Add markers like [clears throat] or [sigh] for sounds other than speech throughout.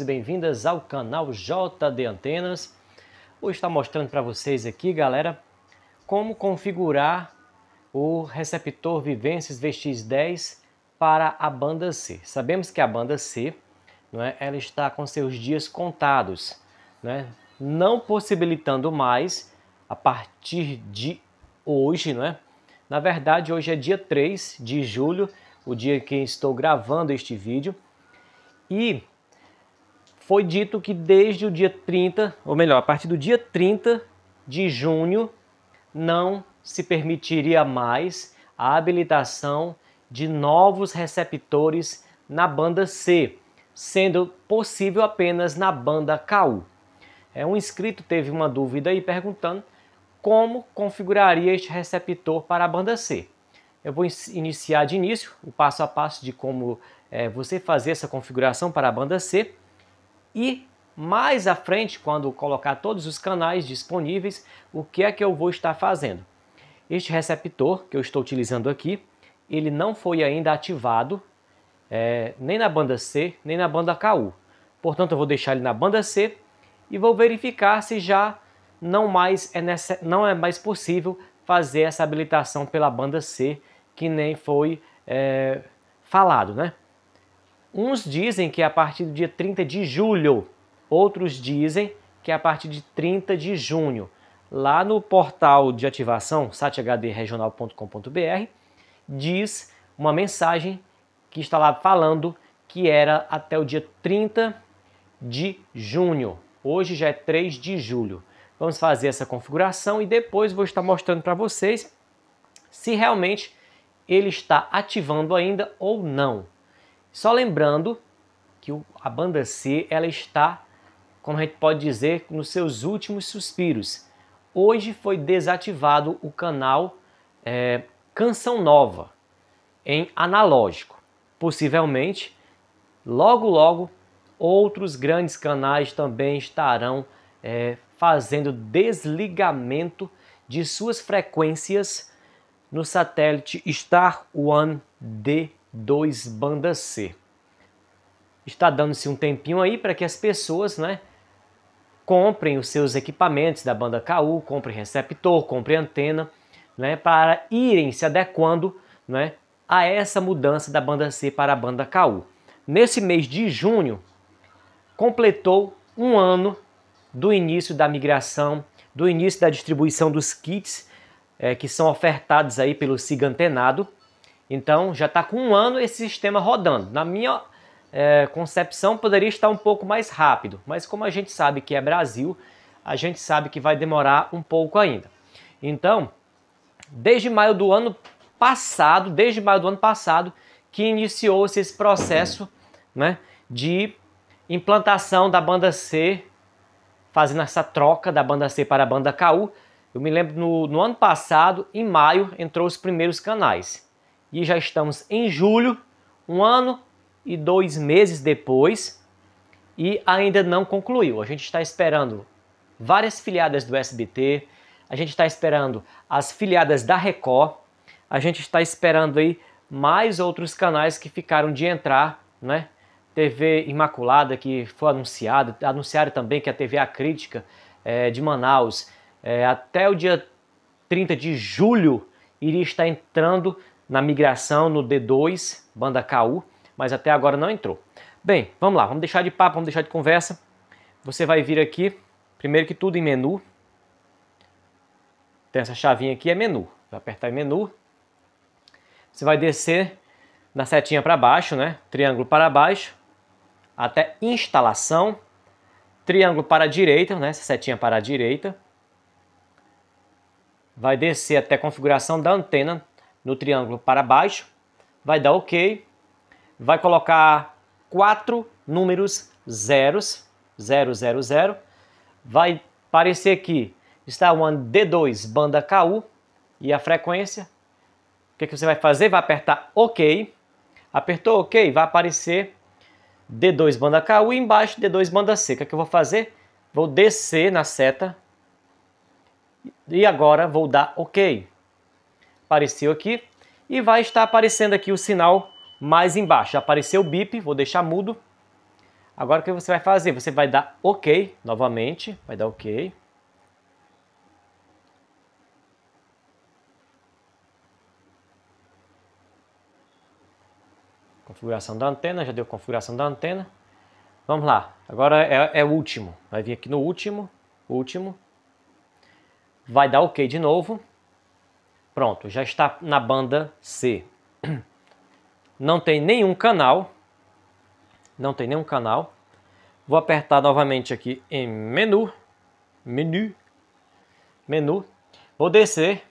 e bem-vindas ao canal JD Antenas. Vou estar mostrando para vocês aqui, galera, como configurar o receptor Vivências VX10 para a banda C. Sabemos que a banda C não é, ela está com seus dias contados, é, não possibilitando mais a partir de hoje. é. Na verdade, hoje é dia 3 de julho, o dia que estou gravando este vídeo. E foi dito que desde o dia 30, ou melhor, a partir do dia 30 de junho, não se permitiria mais a habilitação de novos receptores na banda C, sendo possível apenas na banda KU. É, um inscrito teve uma dúvida aí perguntando como configuraria este receptor para a banda C. Eu vou iniciar de início o passo a passo de como é, você fazer essa configuração para a banda C e mais à frente, quando colocar todos os canais disponíveis, o que é que eu vou estar fazendo? Este receptor que eu estou utilizando aqui, ele não foi ainda ativado é, nem na banda C, nem na banda KU. Portanto, eu vou deixar ele na banda C e vou verificar se já não, mais é, não é mais possível fazer essa habilitação pela banda C, que nem foi é, falado, né? Uns dizem que é a partir do dia 30 de julho, outros dizem que é a partir de 30 de junho. Lá no portal de ativação, sathdregional.com.br, diz uma mensagem que está lá falando que era até o dia 30 de junho. Hoje já é 3 de julho. Vamos fazer essa configuração e depois vou estar mostrando para vocês se realmente ele está ativando ainda ou não. Só lembrando que a banda C ela está, como a gente pode dizer, nos seus últimos suspiros. Hoje foi desativado o canal é, Canção Nova em analógico. Possivelmente, logo logo, outros grandes canais também estarão é, fazendo desligamento de suas frequências no satélite Star One D 2 banda C. Está dando-se um tempinho aí para que as pessoas, né, comprem os seus equipamentos da banda KU, comprem receptor, comprem antena, né, para irem se adequando, né, a essa mudança da banda C para a banda KU. Nesse mês de junho, completou um ano do início da migração, do início da distribuição dos kits é, que são ofertados aí pelo SIG Antenado então já está com um ano esse sistema rodando. Na minha é, concepção, poderia estar um pouco mais rápido, mas como a gente sabe que é Brasil, a gente sabe que vai demorar um pouco ainda. Então, desde maio do ano passado, desde maio do ano passado, que iniciou-se esse processo né, de implantação da banda C, fazendo essa troca da banda C para a banda KU. Eu me lembro no, no ano passado, em maio, entrou os primeiros canais e já estamos em julho, um ano e dois meses depois, e ainda não concluiu. A gente está esperando várias filiadas do SBT, a gente está esperando as filiadas da Record, a gente está esperando aí mais outros canais que ficaram de entrar, né? TV Imaculada que foi anunciada, anunciaram também que a TV A Crítica é, de Manaus é, até o dia 30 de julho iria estar entrando na migração no D2, banda KU, mas até agora não entrou. Bem, vamos lá, vamos deixar de papo, vamos deixar de conversa. Você vai vir aqui, primeiro que tudo em menu. Tem essa chavinha aqui, é menu. Vai apertar em menu. Você vai descer na setinha para baixo, né? Triângulo para baixo, até instalação. Triângulo para a direita, né? Essa setinha para a direita. Vai descer até configuração da antena, no triângulo para baixo, vai dar OK, vai colocar quatro números zeros, zero, vai aparecer aqui, está uma D2 banda KU e a frequência, o que, é que você vai fazer? Vai apertar OK, apertou OK, vai aparecer D2 banda KU e embaixo D2 banda C, o que, é que eu vou fazer? Vou descer na seta e agora vou dar OK apareceu aqui e vai estar aparecendo aqui o sinal mais embaixo. apareceu o bip, vou deixar mudo. Agora o que você vai fazer? Você vai dar OK novamente, vai dar OK. Configuração da antena, já deu configuração da antena. Vamos lá, agora é, é o último. Vai vir aqui no último, último. Vai dar OK de novo. Pronto, já está na banda C. Não tem nenhum canal. Não tem nenhum canal. Vou apertar novamente aqui em menu, menu, menu. Vou descer,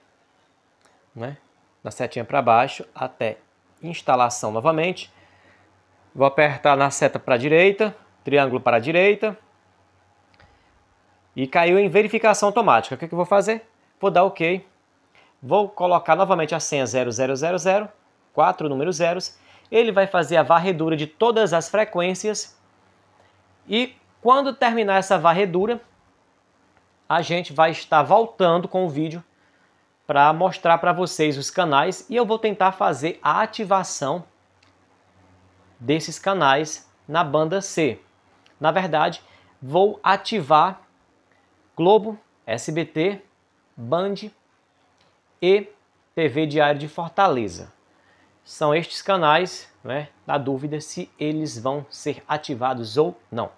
né, na setinha para baixo até instalação novamente. Vou apertar na seta para a direita, triângulo para a direita. E caiu em verificação automática. O que, é que eu vou fazer? Vou dar OK. Vou colocar novamente a senha 0000, quatro números zeros. Ele vai fazer a varredura de todas as frequências. E quando terminar essa varredura, a gente vai estar voltando com o vídeo para mostrar para vocês os canais e eu vou tentar fazer a ativação desses canais na banda C. Na verdade, vou ativar Globo, SBT, Band, e TV Diário de Fortaleza. São estes canais, né, na dúvida se eles vão ser ativados ou não.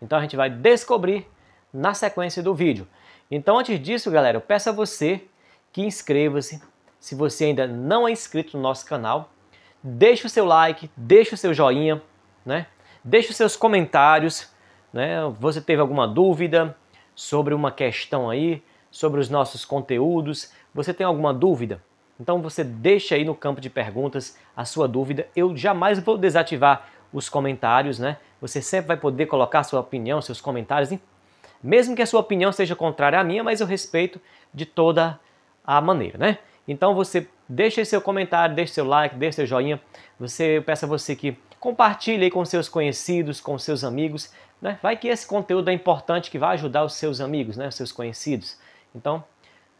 Então a gente vai descobrir na sequência do vídeo. Então antes disso, galera, eu peço a você que inscreva-se. Se você ainda não é inscrito no nosso canal, deixe o seu like, deixe o seu joinha, né? Deixe os seus comentários, né? Você teve alguma dúvida sobre uma questão aí, sobre os nossos conteúdos. Você tem alguma dúvida? Então você deixa aí no campo de perguntas a sua dúvida. Eu jamais vou desativar os comentários, né? Você sempre vai poder colocar sua opinião, seus comentários, mesmo que a sua opinião seja contrária à minha, mas eu respeito de toda a maneira, né? Então você deixa seu comentário, deixa seu like, deixa seu joinha. Você, eu peço a você que compartilhe aí com seus conhecidos, com seus amigos, né? Vai que esse conteúdo é importante que vai ajudar os seus amigos, né? Os seus conhecidos. Então,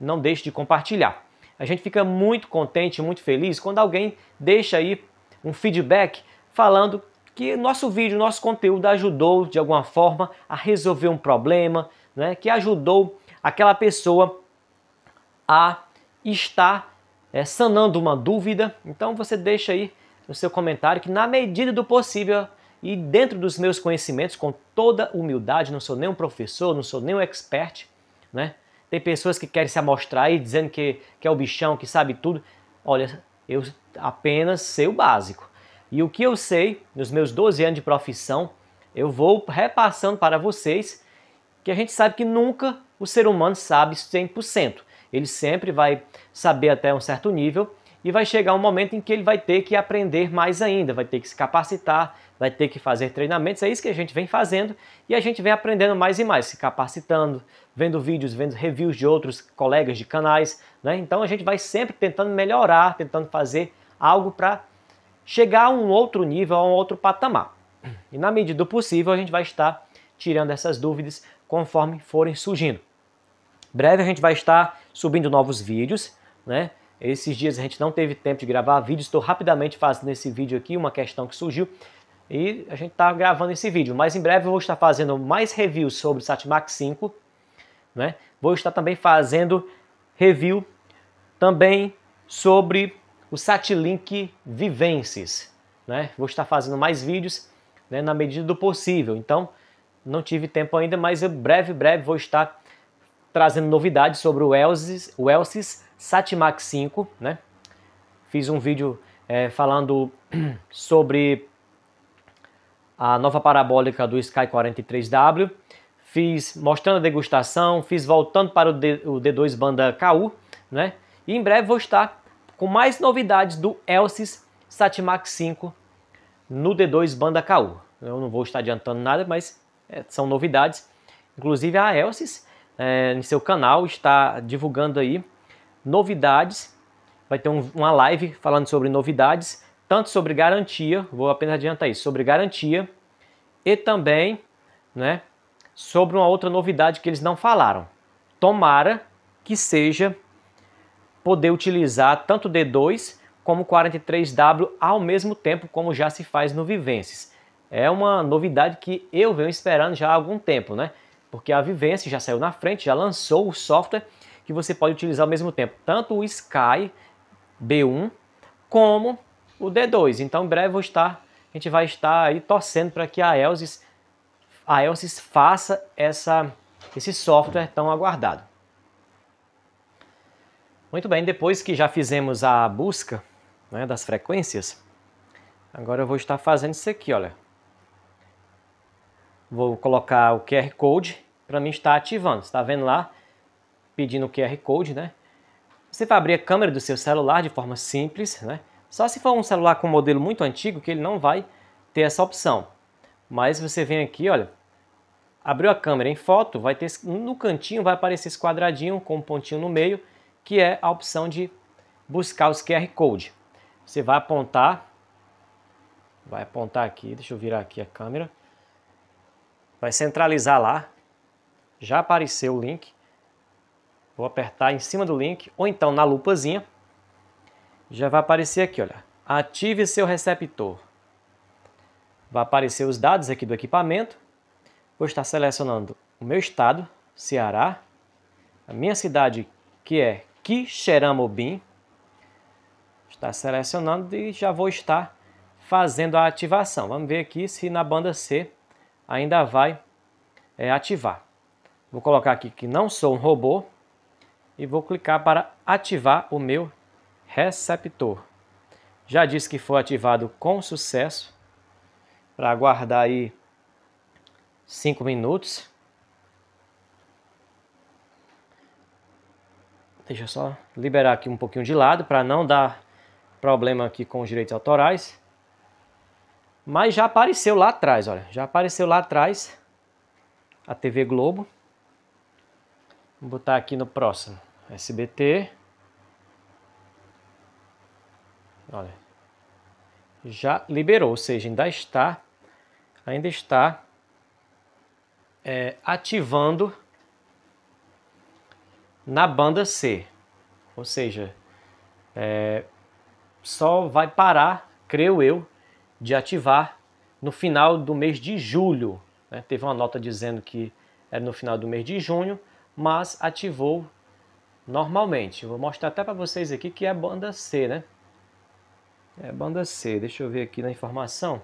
não deixe de compartilhar. A gente fica muito contente, muito feliz quando alguém deixa aí um feedback falando que nosso vídeo, nosso conteúdo ajudou de alguma forma a resolver um problema, né? que ajudou aquela pessoa a estar é, sanando uma dúvida. Então você deixa aí no seu comentário que na medida do possível e dentro dos meus conhecimentos, com toda humildade, não sou nenhum professor, não sou nenhum expert, né? Tem pessoas que querem se amostrar aí, dizendo que, que é o bichão, que sabe tudo. Olha, eu apenas sei o básico. E o que eu sei, nos meus 12 anos de profissão, eu vou repassando para vocês que a gente sabe que nunca o ser humano sabe 100%. Ele sempre vai saber até um certo nível e vai chegar um momento em que ele vai ter que aprender mais ainda, vai ter que se capacitar, vai ter que fazer treinamentos, é isso que a gente vem fazendo e a gente vem aprendendo mais e mais, se capacitando, vendo vídeos, vendo reviews de outros colegas de canais, né? Então a gente vai sempre tentando melhorar, tentando fazer algo para chegar a um outro nível, a um outro patamar. E na medida do possível a gente vai estar tirando essas dúvidas conforme forem surgindo. Breve a gente vai estar subindo novos vídeos, né? Esses dias a gente não teve tempo de gravar vídeos, estou rapidamente fazendo esse vídeo aqui, uma questão que surgiu e a gente está gravando esse vídeo, mas em breve eu vou estar fazendo mais reviews sobre o Satmax 5, né? Vou estar também fazendo review também sobre o Satlink Vivences, né? Vou estar fazendo mais vídeos né, na medida do possível. Então, não tive tempo ainda, mas em breve, breve vou estar trazendo novidades sobre o Elsys, o Elsys Satmax 5, né? Fiz um vídeo é, falando [clears throat] sobre a nova parabólica do Sky 43W, fiz mostrando a degustação, fiz voltando para o, D, o D2 banda KU, né? E em breve vou estar com mais novidades do Elsys Satimax 5 no D2 banda KU. Eu não vou estar adiantando nada, mas é, são novidades. Inclusive a Elsys, é, em seu canal, está divulgando aí novidades. Vai ter um, uma live falando sobre novidades tanto sobre garantia, vou apenas adiantar isso, sobre garantia e também né, sobre uma outra novidade que eles não falaram. Tomara que seja poder utilizar tanto D2 como 43W ao mesmo tempo, como já se faz no Vivences. É uma novidade que eu venho esperando já há algum tempo, né? Porque a Vivences já saiu na frente, já lançou o software que você pode utilizar ao mesmo tempo, tanto o Sky B1 como o D2. Então, em breve vou estar, a gente vai estar aí torcendo para que a Elsys a Elsis faça essa, esse software tão aguardado. Muito bem, depois que já fizemos a busca né, das frequências, agora eu vou estar fazendo isso aqui, olha. Vou colocar o QR Code para mim estar ativando. Está vendo lá? Pedindo o QR Code, né? Você vai abrir a câmera do seu celular de forma simples, né? Só se for um celular com um modelo muito antigo que ele não vai ter essa opção. Mas você vem aqui, olha, abriu a câmera em foto, vai ter no cantinho vai aparecer esse quadradinho com um pontinho no meio, que é a opção de buscar os QR Code. Você vai apontar, vai apontar aqui, deixa eu virar aqui a câmera, vai centralizar lá, já apareceu o link, vou apertar em cima do link, ou então na lupazinha, já vai aparecer aqui, olha. Ative seu receptor. Vai aparecer os dados aqui do equipamento. Vou estar selecionando o meu estado, Ceará, a minha cidade que é Quixeramobim. Está selecionando e já vou estar fazendo a ativação. Vamos ver aqui se na banda C ainda vai é, ativar. Vou colocar aqui que não sou um robô e vou clicar para ativar o meu receptor. Já disse que foi ativado com sucesso. Para aguardar aí 5 minutos. Deixa eu só liberar aqui um pouquinho de lado para não dar problema aqui com os direitos autorais. Mas já apareceu lá atrás, olha. Já apareceu lá atrás a TV Globo. Vou botar aqui no próximo. SBT. Olha. Já liberou, ou seja, ainda está, ainda está é, ativando na banda C. Ou seja, é, só vai parar, creio eu, de ativar no final do mês de julho. Né? Teve uma nota dizendo que era no final do mês de junho, mas ativou normalmente. vou mostrar até para vocês aqui que é a banda C, né? É banda C, deixa eu ver aqui na informação.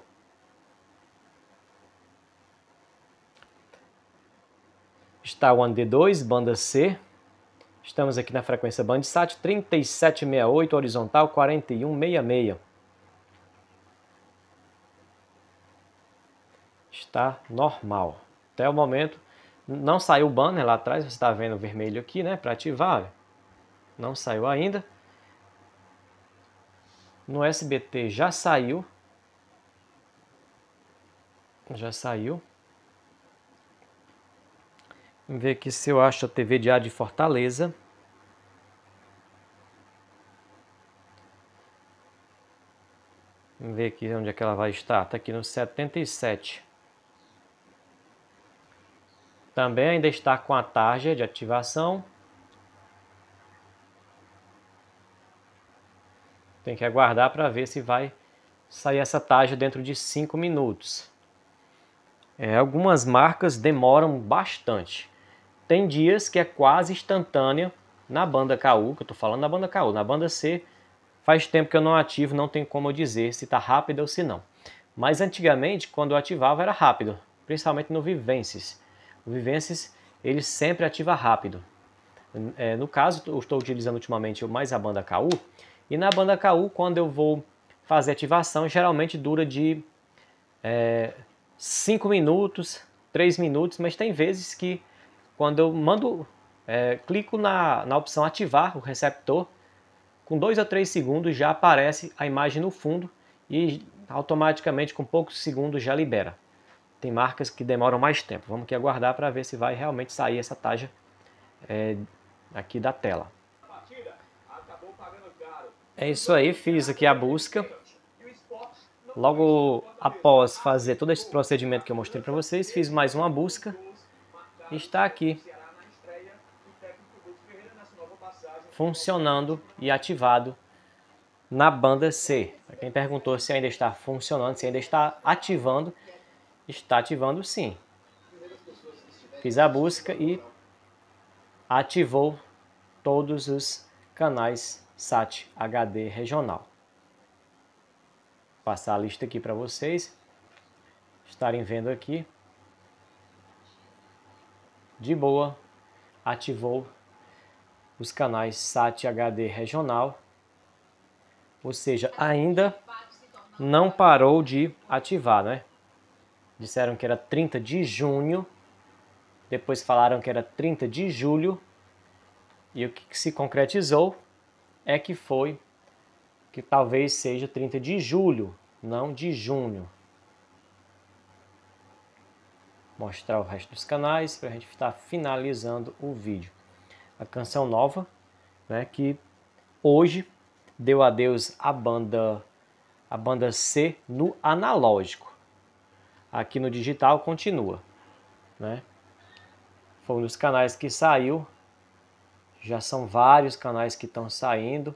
Está o D2, banda C. Estamos aqui na frequência Bandsat 3768, horizontal 4166. Está normal. Até o momento, não saiu o banner lá atrás, você está vendo vermelho aqui, né, para ativar. Não saiu ainda. No SBT já saiu. Já saiu. Vamos ver aqui se eu acho a TV de A de Fortaleza. Vamos ver aqui onde é que ela vai estar. Está aqui no 77. Também ainda está com a tarja de ativação. Tem que aguardar para ver se vai sair essa tarja dentro de 5 minutos. É, algumas marcas demoram bastante. Tem dias que é quase instantânea na banda KU, que eu estou falando na banda KU. Na banda C, faz tempo que eu não ativo, não tem como eu dizer se está rápida ou se não. Mas antigamente, quando eu ativava, era rápido, principalmente no Vivences. O Vivences, ele sempre ativa rápido. É, no caso, eu estou utilizando ultimamente mais a banda KU, e na banda KU, quando eu vou fazer ativação, geralmente dura de 5 é, minutos, 3 minutos, mas tem vezes que quando eu mando, é, clico na, na opção ativar o receptor, com 2 a 3 segundos já aparece a imagem no fundo e automaticamente com poucos segundos já libera. Tem marcas que demoram mais tempo. Vamos que aguardar para ver se vai realmente sair essa taxa é, aqui da tela. É isso aí, fiz aqui a busca. Logo após fazer todo esse procedimento que eu mostrei para vocês, fiz mais uma busca. Está aqui. Funcionando e ativado na banda C. Para quem perguntou se ainda está funcionando, se ainda está ativando, está ativando sim. Fiz a busca e ativou todos os canais SAT HD regional. Vou passar a lista aqui para vocês estarem vendo aqui. De boa, ativou os canais SAT HD regional, ou seja, ainda não parou de ativar, né? Disseram que era 30 de junho, depois falaram que era 30 de julho, e o que se concretizou é que foi que talvez seja 30 de julho, não de junho. Mostrar o resto dos canais para a gente estar tá finalizando o vídeo. A canção nova, né, que hoje deu adeus à banda a banda C no analógico. Aqui no digital continua, né? Foi um dos canais que saiu já são vários canais que estão saindo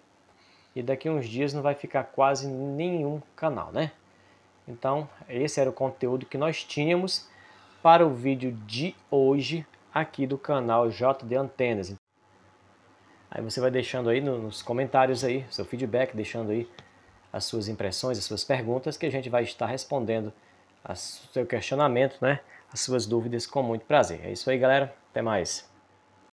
e daqui uns dias não vai ficar quase nenhum canal, né? Então, esse era o conteúdo que nós tínhamos para o vídeo de hoje aqui do canal JD Antenas. Aí você vai deixando aí nos comentários aí seu feedback, deixando aí as suas impressões, as suas perguntas, que a gente vai estar respondendo o seu questionamento, né? As suas dúvidas com muito prazer. É isso aí, galera. Até mais.